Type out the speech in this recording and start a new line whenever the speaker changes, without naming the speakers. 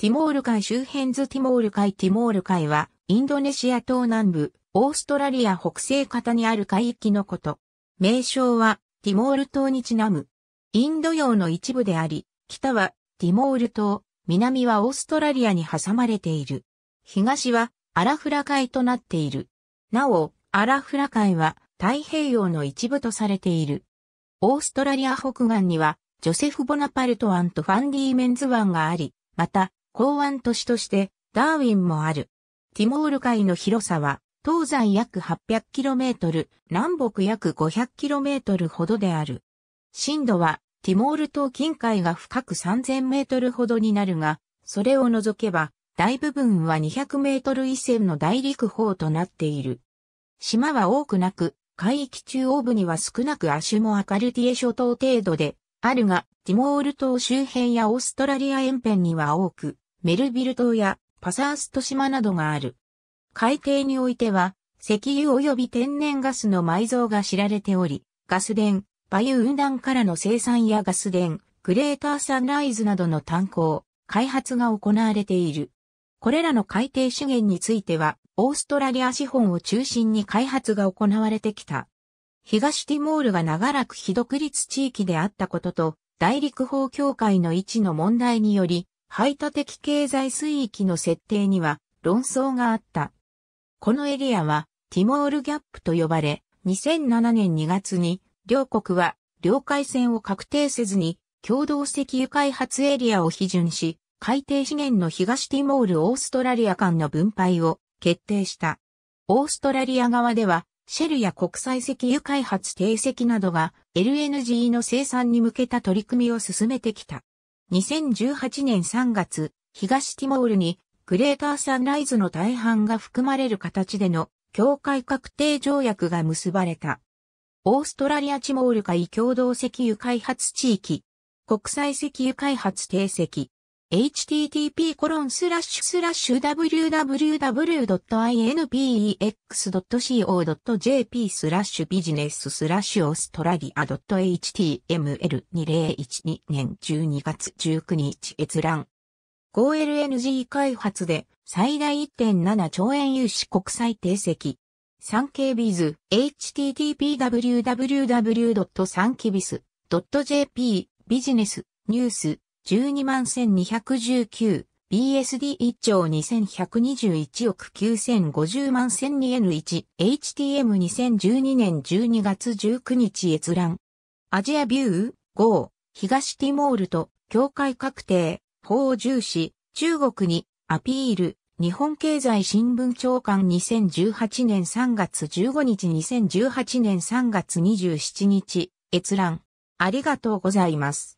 ティモール海周辺図ティモール海ティモール海は、インドネシア東南部、オーストラリア北西方にある海域のこと。名称は、ティモール島にちなむ。インド洋の一部であり、北はティモール島、南はオーストラリアに挟まれている。東はアラフラ海となっている。なお、アラフラ海は太平洋の一部とされている。オーストラリア北岸にはジョセフ・ボナパルト湾とファンディーメンズ湾があり、また港湾都市としてダーウィンもある。ティモール海の広さは東西約 800km、南北約 500km ほどである。震度はティモール島近海が深く 3000m ほどになるが、それを除けば大部分は 200m 以線の大陸方となっている。島は多くなく、海域中央部には少なくアシュモアカルティエ諸島程度であるが、ティモール島周辺やオーストラリア沿辺には多く、メルビル島やパサースト島などがある。海底においては、石油及び天然ガスの埋蔵が知られており、ガス田、バユ運団からの生産やガス田、グレーターサンライズなどの炭鉱、開発が行われている。これらの海底資源については、オーストラリア資本を中心に開発が行われてきた。東ティモールが長らく非独立地域であったことと、大陸法協会の位置の問題により、排他的経済水域の設定には論争があった。このエリアはティモールギャップと呼ばれ、2007年2月に両国は領海線を確定せずに共同石油開発エリアを批准し、海底資源の東ティモール・オーストラリア間の分配を決定した。オーストラリア側では、シェルや国際石油開発定石などが LNG の生産に向けた取り組みを進めてきた。2018年3月、東ティモールにグレーターサンライズの大半が含まれる形での境界確定条約が結ばれた。オーストラリアチモール海共同石油開発地域、国際石油開発定石、http://www.inpex.co.jp スラッシュビジネススラッシュオーストラリア .html2012 年12月19日閲覧。5LNG 開発で最大1.7兆円融資国際定石。ケイビズ http://www.sankibis.jp ビジネスニュース121,219、BSD1 兆2121億9050万 1002N1、HTM2012 年12月19日閲覧。アジアビュー、5東ティモールと、境界確定、法を重視、中国に、アピール、日本経済新聞長官2018年3月15日2018年3月27日、閲覧。ありがとうございます。